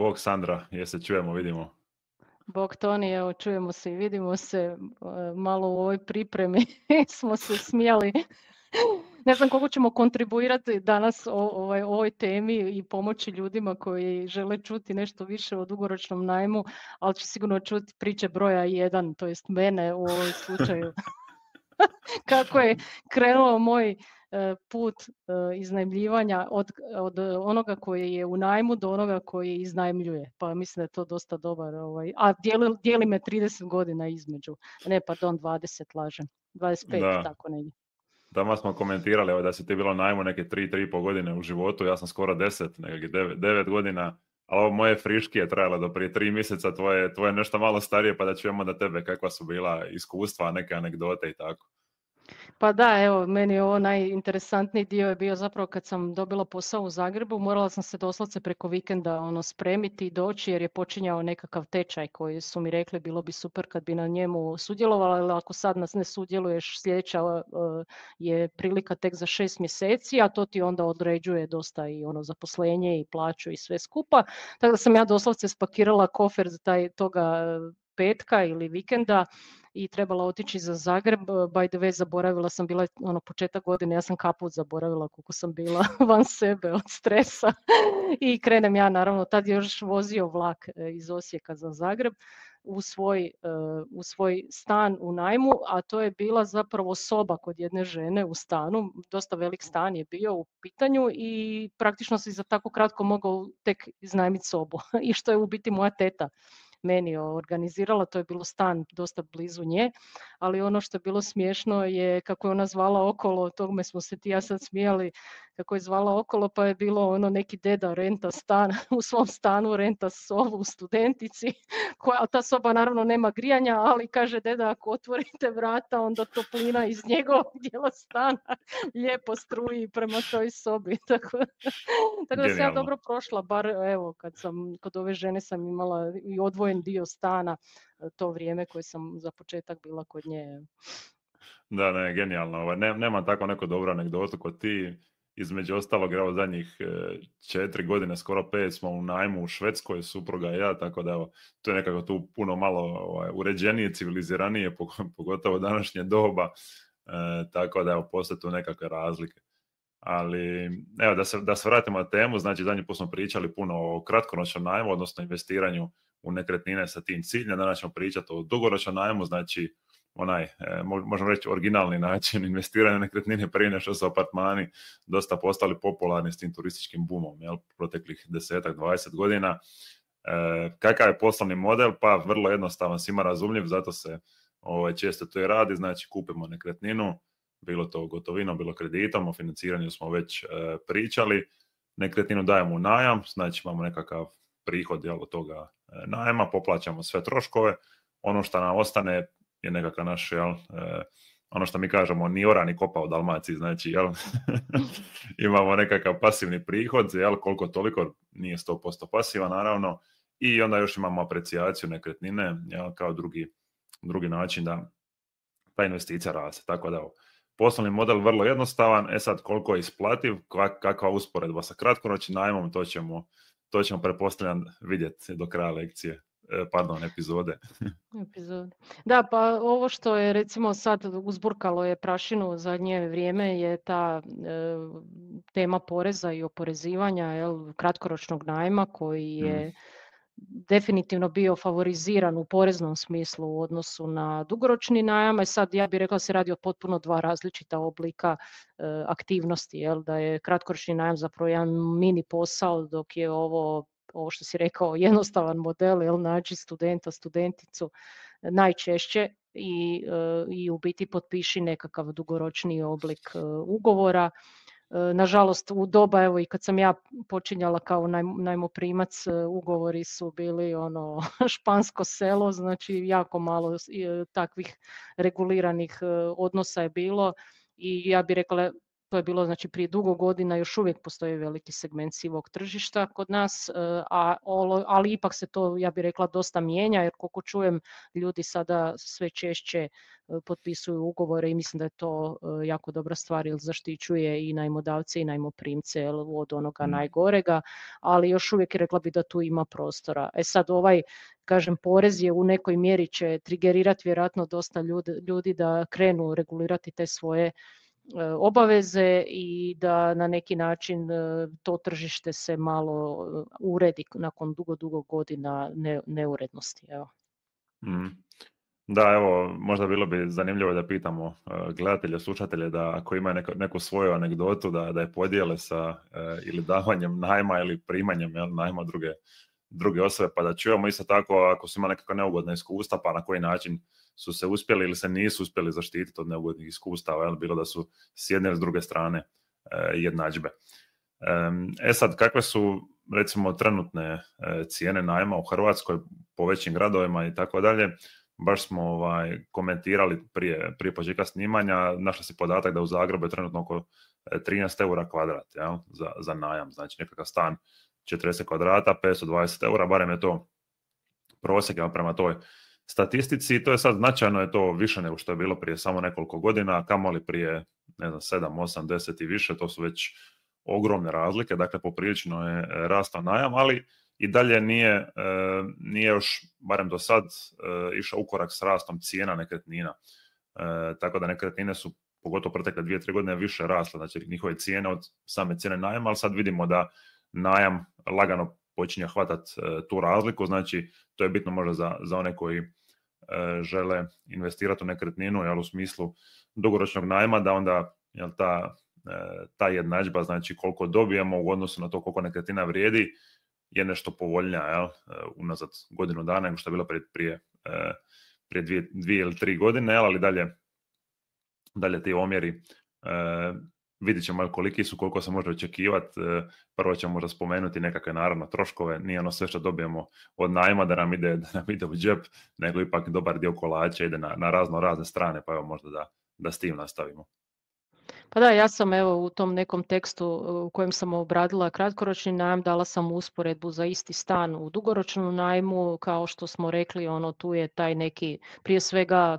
Bog Sandra, se čujemo, vidimo. Bog Toni, evo čujemo se i vidimo se. E, malo u ovoj pripremi smo se smijali. ne znam koliko ćemo kontribuirati danas o, ovaj, ovoj temi i pomoći ljudima koji žele čuti nešto više o dugoročnom najmu, ali će sigurno čuti priče broja jedan, to jest mene u ovom slučaju. Kako je krenuo moj E, put e, iznajmljivanja od, onoga koji je u najmu do onoga koji iznajmljuje. Pa mislim da je to dosta dobar. Ovaj, a dijeli, me 30 godina između. Ne, pardon, 20 lažem. 25, tako tako negdje. Tamo smo komentirali ovaj, da si ti bilo najmu neke 3-3,5 godine u životu, ja sam skoro 10, nekakve 9, 9 godina, A ovo moje friški je trajalo do prije 3 mjeseca, tvoje, tvoje nešto malo starije, pa da čujemo da tebe kakva su bila iskustva, neke anegdote i tako. Pa da, evo, meni je ovo najinteresantniji dio je bio zapravo kad sam dobila posao u Zagrebu, morala sam se doslovce preko vikenda ono spremiti i doći jer je počinjao nekakav tečaj koji su mi rekli bilo bi super kad bi na njemu sudjelovala, ali ako sad nas ne sudjeluješ, sljedeća e, je prilika tek za šest mjeseci, a to ti onda određuje dosta i ono zaposlenje i plaću i sve skupa. Tako da sam ja doslovce spakirala kofer za taj, toga e, petka ili vikenda i trebala otići za Zagreb. E, by the way, zaboravila sam, bila ono početak godine, ja sam kaput zaboravila koliko sam bila van sebe od stresa i krenem ja naravno, tad je još vozio vlak e, iz Osijeka za Zagreb u svoj, e, u svoj stan u najmu, a to je bila zapravo soba kod jedne žene u stanu, dosta velik stan je bio u pitanju i praktično si za tako kratko mogao tek iznajmiti sobu i što je u biti moja teta meni organizirala, to je bilo stan dosta blizu nje, ali ono što je bilo smiješno je kako je ona zvala okolo, tome smo se ti ja sad smijali, kako je zvala okolo, pa je bilo ono neki deda renta stan, u svom stanu renta sobu u studentici, koja, ta soba naravno nema grijanja, ali kaže deda ako otvorite vrata, onda toplina iz njegovog dijela stana lijepo struji prema toj sobi. Tako, tako da sam ja dobro prošla, bar evo kad sam kod ove žene sam imala i odvojeno dio stana e, to vrijeme koje sam za početak bila kod nje. Da, ne, genijalno. Ovaj, nema tako neko dobro anegdotu kod ti. Između ostalog, evo, zadnjih e, četiri godine, skoro pet, smo u najmu u Švedskoj, supruga i ja, tako da evo, to je nekako tu puno malo ovaj, uređenije, civiliziranije, pogotovo današnje doba, e, tako da evo, postoje tu nekakve razlike. Ali, evo, da se, da se vratimo na temu, znači zadnji put smo pričali puno o kratkoročnom najmu, odnosno investiranju u nekretnine sa tim ciljem. Danas ćemo pričati o dugoročnom najmu, znači onaj, e, možemo reći, originalni način investiranja nekretnine prije nešto su apartmani dosta postali popularni s tim turističkim bumom jel, proteklih desetak, 20 godina. E, kakav je poslovni model? Pa vrlo jednostavan, svima razumljiv, zato se ovaj, često to i radi, znači kupimo nekretninu, bilo to gotovinom, bilo kreditom, o financiranju smo već e, pričali, nekretninu dajemo u najam, znači imamo nekakav prihod jel, od toga najma, poplaćamo sve troškove, ono što nam ostane je nekakav naš, jel, e, ono što mi kažemo, ni ora ni kopa u Dalmaciji, znači, jel, imamo nekakav pasivni prihod, jel, koliko toliko, nije 100% pasiva, naravno, i onda još imamo aprecijaciju nekretnine, jel, kao drugi, drugi način da ta investicija raste, tako da, poslovni model vrlo jednostavan, e sad koliko je isplativ, kakva usporedba sa kratkoročnim najmom, to ćemo, to ćemo pretpostavljam vidjeti do kraja lekcije e, pardon, epizode. epizode. Da, pa ovo što je recimo sad uzburkalo je prašinu u zadnje vrijeme je ta e, tema poreza i oporezivanja jel, kratkoročnog najma koji je mm definitivno bio favoriziran u poreznom smislu u odnosu na dugoročni najam, i sad ja bih rekla se radi o potpuno dva različita oblika e, aktivnosti, jel? da je kratkoročni najam zapravo jedan mini posao, dok je ovo ovo što si rekao, jednostavan model, jel, nađi studenta, studenticu e, najčešće i, e, i u biti potpiši nekakav dugoročni oblik ugovora E, nažalost u doba evo i kad sam ja počinjala kao naj, najmoprimac e, ugovori su bili ono špansko selo znači jako malo e, takvih reguliranih odnosa je bilo i ja bih rekla to je bilo znači prije dugo godina, još uvijek postoji veliki segment sivog tržišta kod nas, e, a, ali ipak se to, ja bih rekla, dosta mijenja, jer koliko čujem, ljudi sada sve češće e, potpisuju ugovore i mislim da je to e, jako dobra stvar, jer zaštićuje i najmodavce i najmoprimce od onoga mm. najgorega, ali još uvijek rekla bi da tu ima prostora. E sad ovaj kažem, porez je u nekoj mjeri će trigerirati vjerojatno dosta ljudi, ljudi da krenu regulirati te svoje E, obaveze i da na neki način e, to tržište se malo e, uredi nakon dugo, dugo godina neurednosti. Evo. Mhm. Da, evo, možda bilo bi zanimljivo da pitamo gledatelje, slušatelje da ako imaju neku svoju anegdotu da, da je podijele sa ili davanjem najma ili primanjem najma druge druge osobe, pa da čujemo isto tako ako su imali nekakva neugodna iskustva, pa na koji način su se uspjeli ili se nisu uspjeli zaštititi od neugodnih iskustava, jel? bilo da su s jedne ili s druge strane e, jednadžbe. E sad, kakve su recimo trenutne e, cijene najma u Hrvatskoj po većim gradovima i tako dalje, baš smo ovaj, komentirali prije, prije početka snimanja, našli si podatak da u Zagrebu je trenutno oko 13 e, eura kvadrat za, za najam, znači nekakav stan 40 kvadrata, 520 eura, barem je to prosjek prema toj statistici i to je sad značajno je to više nego što je bilo prije samo nekoliko godina, kamoli prije ne znam, 7, 8, 10 i više, to su već ogromne razlike, dakle poprilično je e, rastao najam, ali i dalje nije, e, nije još, barem do sad, e, išao u korak s rastom cijena nekretnina. tako da nekretnine su pogotovo protekle dvije, tri godine više rasle, znači njihove cijene od same cijene najma, ali sad vidimo da najam lagano počinje hvatati e, tu razliku, znači to je bitno možda za, za one koji e, žele investirati u nekretninu, jel, u smislu dugoročnog najma, da onda jel, ta, e, ta jednadžba, znači koliko dobijemo u odnosu na to koliko nekretnina vrijedi, je nešto povoljnija jel, unazad godinu dana nego što je bilo prije, prije, prije dvije, ili tri godine, jel, ali dalje, dalje ti omjeri vidit ćemo koliki su, koliko se može očekivati. E, prvo ćemo možda spomenuti nekakve naravno troškove, nije ono sve što dobijemo od najma da nam ide, da nam ide u džep, nego ipak dobar dio kolača ide na, na razno razne strane, pa evo možda da, da s tim nastavimo. Pa da, ja sam evo u tom nekom tekstu e, u kojem sam obradila kratkoročni najam, dala sam usporedbu za isti stan u dugoročnu najmu, kao što smo rekli, ono tu je taj neki, prije svega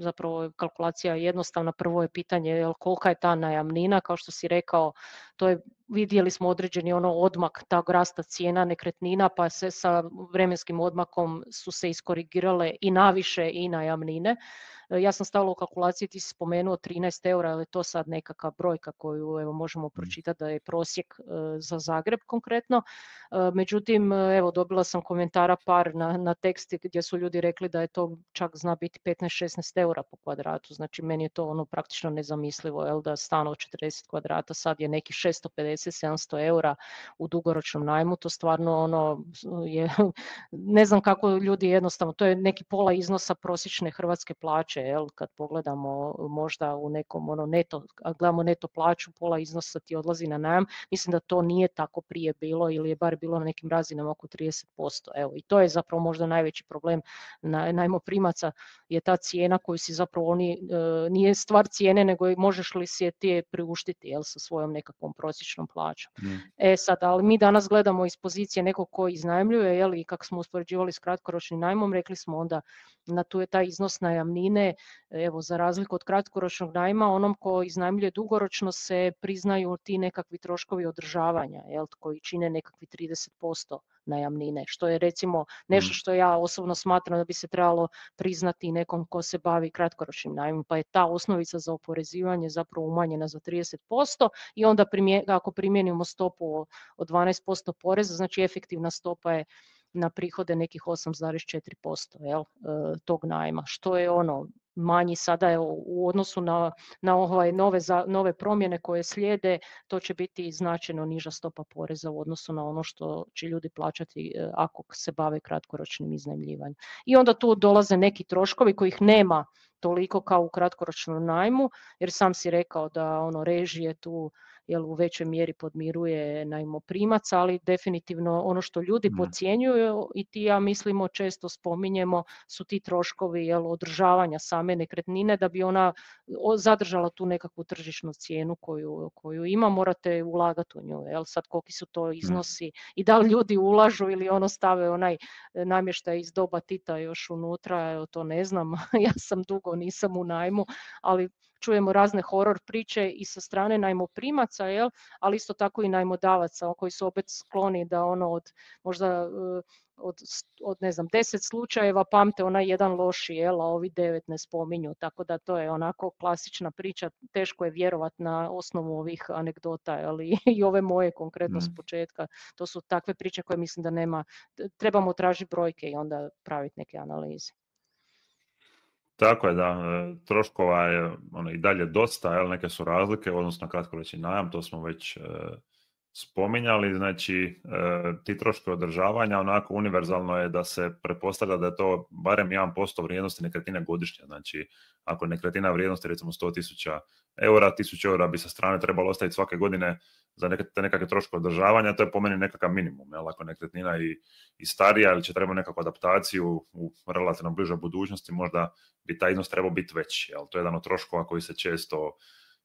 zapravo kalkulacija jednostavna. Prvo je pitanje jel, kolika je ta najamnina, kao što si rekao, to je vidjeli smo određeni ono odmak tog rasta cijena nekretnina pa se sa vremenskim odmakom su se iskorigirale i naviše i najamnine E, ja sam stavila u kalkulaciji, ti si spomenuo 13 eura, ali to sad nekakva brojka koju evo, možemo mhm. pročitati da je prosjek e, za Zagreb konkretno. E, međutim, evo, dobila sam komentara par na, na tekst gdje su ljudi rekli da je to čak zna biti 15-16 eura po kvadratu. Znači, meni je to ono praktično nezamislivo, jel, da stan od 40 kvadrata sad je neki 650-700 eura u dugoročnom najmu. To stvarno ono je, ne znam kako ljudi jednostavno, to je neki pola iznosa prosječne hrvatske plaće jel, kad pogledamo e, možda u nekom ono neto, gledamo neto plaću, pola iznosa ti odlazi na najam, mislim da to nije tako prije bilo ili je bar bilo na nekim razinama oko 30%. Evo, I to je zapravo možda najveći problem na, najmoprimaca, je ta cijena koju si zapravo oni, e, nije stvar cijene, nego možeš li si je ti priuštiti jel, sa svojom nekakvom prosječnom plaćom. E sad, ali mi danas gledamo iz pozicije nekog koji iznajmljuje jel, i kako smo uspoređivali s kratkoročnim najmom, rekli smo onda na tu je taj iznos najamnine evo za razliku od kratkoročnog najma, onom ko iznajmljuje dugoročno se priznaju ti nekakvi troškovi održavanja, jel, koji čine nekakvi 30% najamnine, što je recimo nešto mhm. što ja osobno smatram da bi se trebalo priznati nekom ko se bavi kratkoročnim najmom, pa je ta osnovica za oporezivanje zapravo umanjena za 30% i onda primje, ako primijenimo stopu od 12% poreza, znači efektivna stopa je na prihode nekih 8,4% jel, e, tog najma, što je ono manji sada je u odnosu na, na ovaj nove, nove promjene koje slijede, to će biti značajno niža stopa poreza u odnosu na ono što će ljudi plaćati e, ako se bave kratkoročnim iznajmljivanjem. I onda tu dolaze neki troškovi kojih nema toliko kao u kratkoročnom najmu, jer sam si rekao da ono režije tu jel, u većoj mjeri podmiruje najmoprimac, ali definitivno ono što ljudi pocijenjuju i ti ja mislimo često spominjemo su ti troškovi jel, održavanja same nekretnine da bi ona zadržala tu nekakvu tržišnu cijenu koju, koju ima, morate ulagati u nju. Jel, sad koliki su to iznosi i da li ljudi ulažu ili ono stave onaj e, namještaj iz doba Tita još unutra, to ne znam, ja sam dugo nisam u najmu, ali čujemo razne horor priče i sa strane najmoprimaca, jel? ali isto tako i najmodavaca koji su opet skloni da ono od možda e, od, od ne znam, deset slučajeva pamte onaj jedan loši, jel, a ovi devet ne spominju, tako da to je onako klasična priča, teško je vjerovat na osnovu ovih anegdota, ali i ove moje konkretno s početka, to su takve priče koje mislim da nema, trebamo tražiti brojke i onda praviti neke analize. Tako je, da. E, troškova je ono, i dalje dosta, jel, neke su razlike, odnosno kratkoročni najam, to smo već e, spominjali. Znači, e, ti troškovi održavanja, onako univerzalno je da se prepostavlja da je to barem 1% vrijednosti nekretnine godišnje. Znači, ako nekretnina vrijednosti recimo 100.000 eura, 1000 eura bi sa strane trebalo ostaviti svake godine za neke, te nekakve troškove održavanja, to je po meni nekakav minimum. Jel? Ako nekretnina i, i starija ili će trebati nekakvu adaptaciju u relativno bližoj budućnosti, možda bi taj iznos trebao biti veći. Jel? To je jedan od troškova koji se često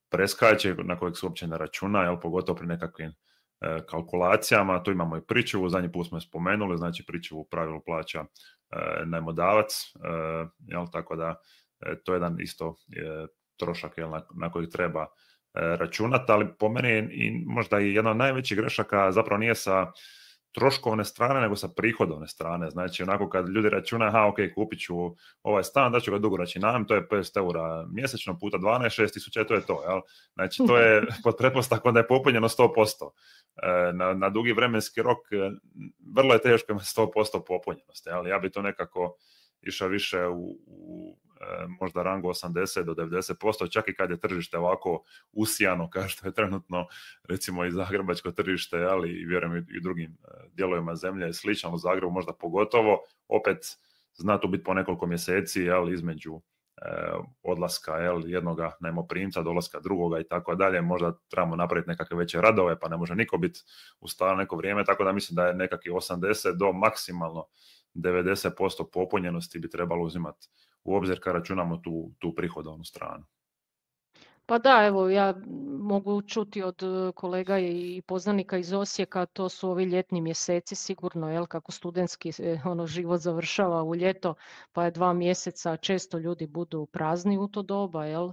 preskače, na kojeg se uopće ne računa, jel? pogotovo pri nekakvim e, kalkulacijama. Tu imamo i pričuvu, zadnji put smo je spomenuli, znači pričuvu u pravilu plaća e, najmodavac, e, jel? tako da to je jedan isto trošak jel? Na, na kojeg treba E, računati, ali po meni i možda i jedna od najvećih grešaka zapravo nije sa troškovne strane, nego sa prihodovne strane. Znači, onako kad ljudi računa, ha ok, kupit ću ovaj stan, da ću ga dugoročni najam, to je 500 eura mjesečno puta 12, 6 tisuća, to je to. Jel? Znači, to je pod pretpostavkom da je popunjeno 100%. E, na, na dugi vremenski rok e, vrlo je teško imati 100% popunjenost. Jel? Ja bi to nekako išao više u E, možda rangu 80 do 90%, čak i kad je tržište ovako usijano, kao što je trenutno recimo i zagrebačko tržište, ali i vjerujem i drugim e, dijelovima zemlje je slično, u Zagrebu možda pogotovo, opet zna tu biti po nekoliko mjeseci, ali između e, odlaska jel, jednoga najmoprimca, dolaska drugoga i tako dalje, možda trebamo napraviti nekakve veće radove, pa ne može niko biti u neko vrijeme, tako da mislim da je nekakvi 80 do maksimalno 90% popunjenosti bi trebalo uzimati u obzir kad računamo tu, tu prihodovnu stranu. Pa da, evo ja mogu čuti od e, kolega i poznanika iz Osijeka, to su ovi ljetni mjeseci sigurno, jel, kako studentski e, ono, život završava u ljeto, pa je dva mjeseca, često ljudi budu prazni u to doba, jel, e,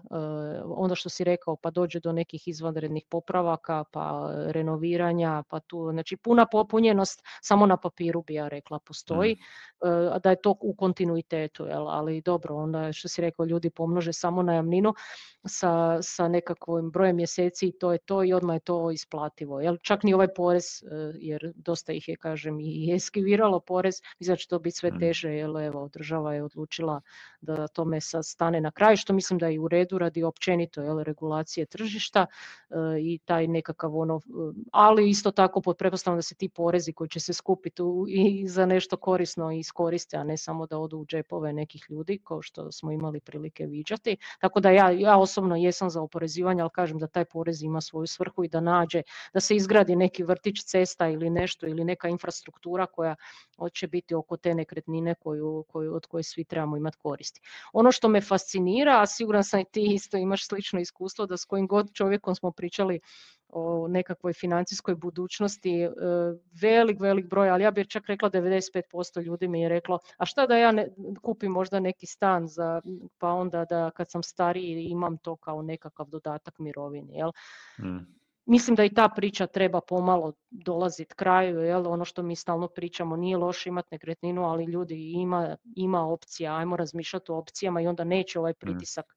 onda što si rekao, pa dođe do nekih izvanrednih popravaka, pa renoviranja, pa tu, znači puna popunjenost, samo na papiru bi ja rekla, postoji, da e, je to u kontinuitetu, jel, ali dobro, onda što si rekao, ljudi pomnože samo najamninu sa sa, nekakvim brojem mjeseci i to je to i odmah je to isplativo. Jel? Čak ni ovaj porez, e, jer dosta ih je, kažem, i eskiviralo porez, i znači to biti sve mm. teže, jer evo, država je odlučila da tome sad stane na kraj, što mislim da je u redu radi općenito jel, regulacije tržišta e, i taj nekakav ono, e, ali isto tako pod da se ti porezi koji će se skupiti i za nešto korisno iskoriste, a ne samo da odu u džepove nekih ljudi, kao što smo imali prilike viđati. Tako da ja, ja osobno jesam za oporezivanje, ali kažem da taj porez ima svoju svrhu i da nađe, da se izgradi neki vrtić cesta ili nešto ili neka infrastruktura koja će biti oko te nekretnine koju, koju, od koje svi trebamo imati koristi. Ono što me fascinira, a siguran sam i ti isto imaš slično iskustvo, da s kojim god čovjekom smo pričali o nekakvoj financijskoj budućnosti, e, velik, velik broj, ali ja bih čak rekla 95% ljudi mi je reklo, a šta da ja ne, kupim možda neki stan, za, pa onda da kad sam stariji imam to kao nekakav dodatak mirovini. Jel? Mm. Mislim da i ta priča treba pomalo dolaziti kraju, jel? ono što mi stalno pričamo, nije loše imati nekretninu, ali ljudi ima, ima opcija, ajmo razmišljati o opcijama i onda neće ovaj mm. pritisak e,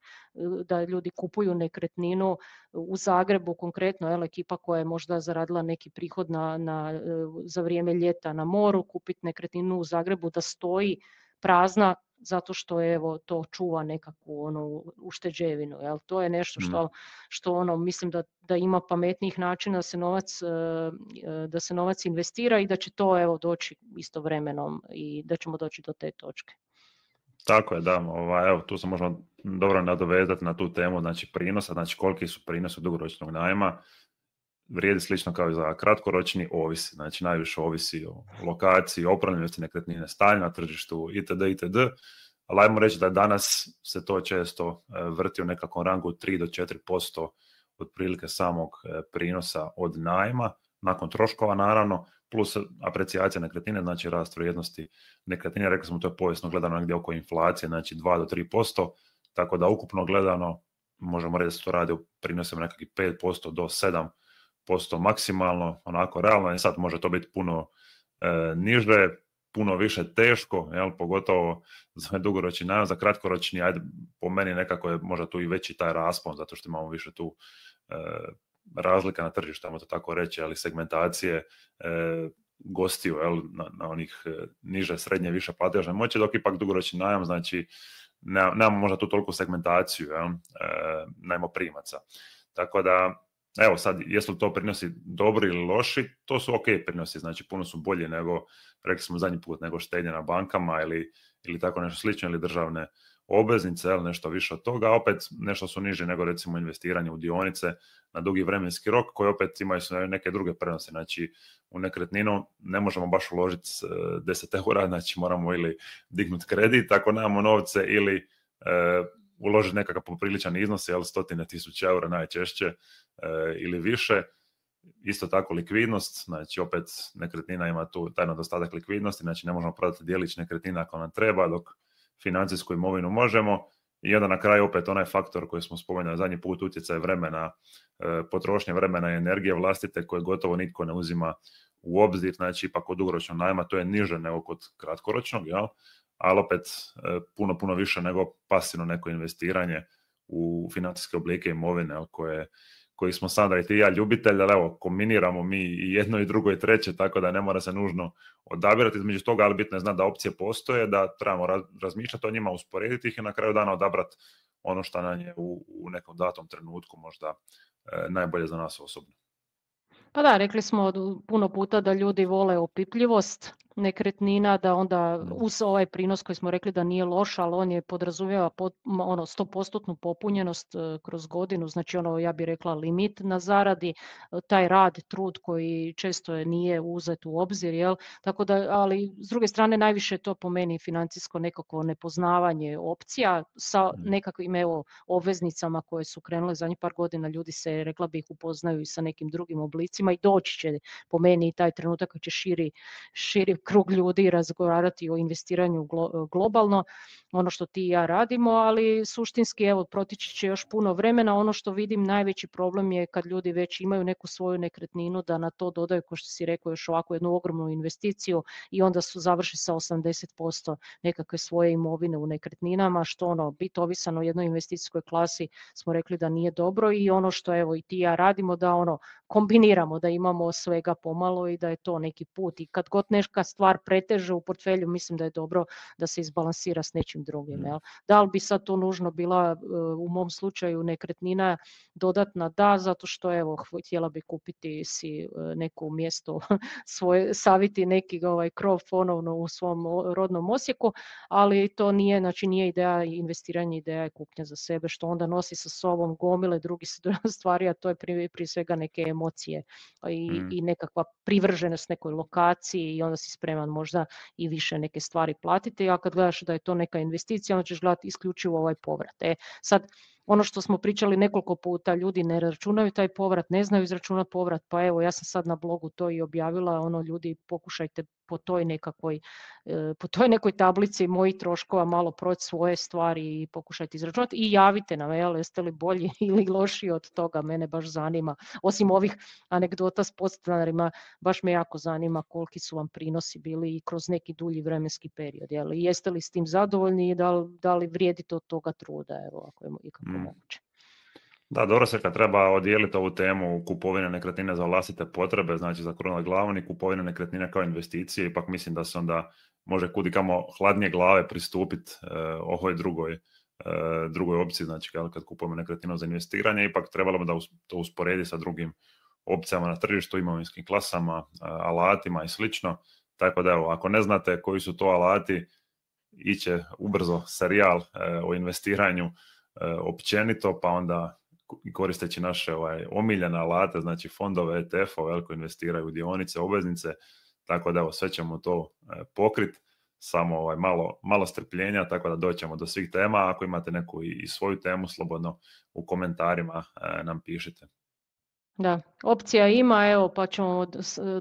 da ljudi kupuju nekretninu u Zagrebu, konkretno jel, ekipa koja je možda zaradila neki prihod na, na, e, za vrijeme ljeta na moru, mm. kupiti nekretninu u Zagrebu da stoji prazna zato što evo to čuva nekakvu onu ušteđevinu jel to je nešto mm. što, što ono mislim da, da ima pametnijih načina da se novac e, e, da se novac investira i da će to evo doći istovremenom i da ćemo doći do te točke tako je, da. Ovaj, evo, tu se možemo dobro nadovezati na tu temu znači, prinosa, znači koliki su prinosi dugoročnog najma vrijedi slično kao i za kratkoročni, ovisi. Znači, najviše ovisi o lokaciji, opravljenosti nekretnine, stanju na tržištu, itd., itd. Ali ajmo reći da danas se to često e, vrti u nekakvom rangu 3 do 4% otprilike samog e, prinosa od najma, nakon troškova naravno, plus aprecijacija nekretnine, znači rast vrijednosti nekretnine, rekli smo to je povijesno gledano negdje oko inflacije, znači 2 do 3%, tako da ukupno gledano možemo reći da se to radi u prinosima nekakvih 5% do posto maksimalno, onako realno i sad može to biti puno e, niže, puno više teško, jel, pogotovo za ovaj dugoročni najam, za kratkoročni, ajde, po meni nekako je možda tu i veći taj raspon, zato što imamo više tu e, razlika na tržištu, ajmo to tako reći, ali segmentacije e, gostiju jel, na, na onih e, niže, srednje, više platežne moći, dok ipak dugoročni najam, znači nemamo možda tu toliku segmentaciju najmo e, najmoprimaca. Tako da Evo sad, jesu li to prinosi dobri ili loši, to su ok prinosi, znači puno su bolji nego, rekli smo zadnji put, nego štednje na bankama ili, ili tako nešto slično, ili državne obveznice, ili nešto više od toga, a opet nešto su niži nego recimo investiranje u dionice na dugi vremenski rok, koji opet imaju su neke druge prenose, znači u nekretninu ne možemo baš uložiti 10 e, eura, znači moramo ili dignuti kredit ako nemamo novce ili e, uložiti nekakav popriličan iznos, jel, stotine tisuća eura najčešće e, ili više. Isto tako likvidnost, znači opet nekretnina ima tu taj nedostatak likvidnosti, znači ne možemo prodati dijelić nekretnina ako nam treba, dok financijsku imovinu možemo. I onda na kraju opet onaj faktor koji smo spomenuli zadnji put, utjecaj vremena, e, potrošnje vremena i energije vlastite koje gotovo nitko ne uzima u obzir, znači ipak od dugoročnog najma to je niže nego kod kratkoročnog, jel? ali opet e, puno, puno više nego pasivno neko investiranje u financijske oblike imovine koje, koji smo sada i ti ja ljubitelj, ali evo, kombiniramo mi i jedno i drugo i treće, tako da ne mora se nužno odabirati između toga, ali bitno je znati da opcije postoje, da trebamo razmišljati o njima, usporediti ih i na kraju dana odabrati ono što nam je u, nekom datom trenutku možda e, najbolje za nas osobno. Pa da, rekli smo puno puta da ljudi vole opipljivost, nekretnina da onda uz ovaj prinos koji smo rekli da nije loš, ali on je podrazumijeva pod, ono 100% popunjenost e, kroz godinu, znači ono ja bih rekla limit na zaradi, e, taj rad, trud koji često je nije uzet u obzir, jel? Tako da, ali s druge strane najviše je to po meni financijsko nekako nepoznavanje opcija sa nekakvim evo obveznicama koje su krenule zadnjih par godina, ljudi se rekla bih upoznaju i sa nekim drugim oblicima i doći će po meni taj trenutak koji će širi, širi krug ljudi razgovarati o investiranju globalno, ono što ti i ja radimo, ali suštinski evo protići će još puno vremena. Ono što vidim najveći problem je kad ljudi već imaju neku svoju nekretninu da na to dodaju, kao što si rekao, još ovako jednu ogromnu investiciju i onda su završi sa 80% nekakve svoje imovine u nekretninama, što ono, biti ovisan o jednoj investicijskoj klasi smo rekli da nije dobro i ono što evo i ti ja radimo da ono kombiniramo, da imamo svega pomalo i da je to neki put i kad god neka stvar preteže u portfelju, mislim da je dobro da se izbalansira s nečim drugim. Mm. Jel? Da li bi sad to nužno bila e, u mom slučaju nekretnina dodatna? Da, zato što evo, htjela bi kupiti si e, neko mjesto svoje, saviti neki ovaj, krov ponovno u svom rodnom osjeku, ali to nije, znači nije ideja investiranje, ideja je kupnja za sebe, što onda nosi sa sobom gomile drugih stvari, a to je prije, svega neke emocije i, mm. i nekakva privrženost nekoj lokaciji i onda si spreman možda i više neke stvari platiti, a kad gledaš da je to neka investicija, onda ćeš gledati isključivo ovaj povrat. E, sad, ono što smo pričali nekoliko puta, ljudi ne računaju taj povrat, ne znaju izračunati povrat, pa evo ja sam sad na blogu to i objavila, ono ljudi pokušajte po toj nekakvoj, e, po toj nekoj tablici mojih troškova malo proći svoje stvari i pokušajte izračunati i javite nam, jel, jeste li bolji ili loši od toga, mene baš zanima. Osim ovih anegdota s podstanarima, baš me jako zanima koliki su vam prinosi bili i kroz neki dulji vremenski period, jel, jeste li s tim zadovoljni i da, li vrijedite od toga truda, evo, ako je ikako moguće. Da, dobro se kad treba odijeliti ovu temu kupovine nekretnine za vlastite potrebe, znači za korona glavom i kupovine nekretnine kao investicije, ipak mislim da se onda može kudi kamo hladnije glave pristupiti e, ovoj drugoj, e, drugoj opciji, znači kad kupujemo nekretninu za investiranje, ipak trebalo bi da to usporedi sa drugim opcijama na tržištu, imovinskim klasama, e, alatima i slično. Tako da evo, ako ne znate koji su to alati, iće ubrzo serijal o investiranju E, općenito, pa onda koristeći naše ovaj, omiljene alate, znači fondove, ETF-ove koji investiraju u dionice, obveznice, tako da evo, sve ćemo to e, pokrit, samo ovaj, malo, malo strpljenja, tako da doćemo do svih tema, ako imate neku i, svoju temu, slobodno u komentarima e, nam pišite. Da, opcija ima, evo pa ćemo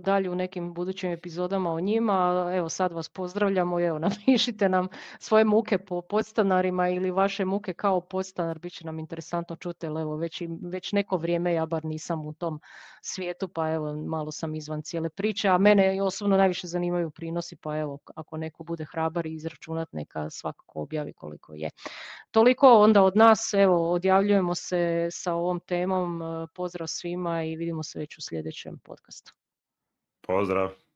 dalje u nekim budućim epizodama o njima. Evo sad vas pozdravljamo i evo napišite nam svoje muke po podstanarima ili vaše muke kao podstanar, bit će nam interesantno čuti, ali evo već, već neko vrijeme ja bar nisam u tom svijetu, pa evo malo sam izvan cijele priče, a mene osobno najviše zanimaju prinosi, pa evo ako neko bude hrabar i izračunat neka svakako objavi koliko je. Toliko onda od nas, evo odjavljujemo se sa ovom temom, pozdrav svima i vidimo se već u sljedećem podcastu. Pozdrav!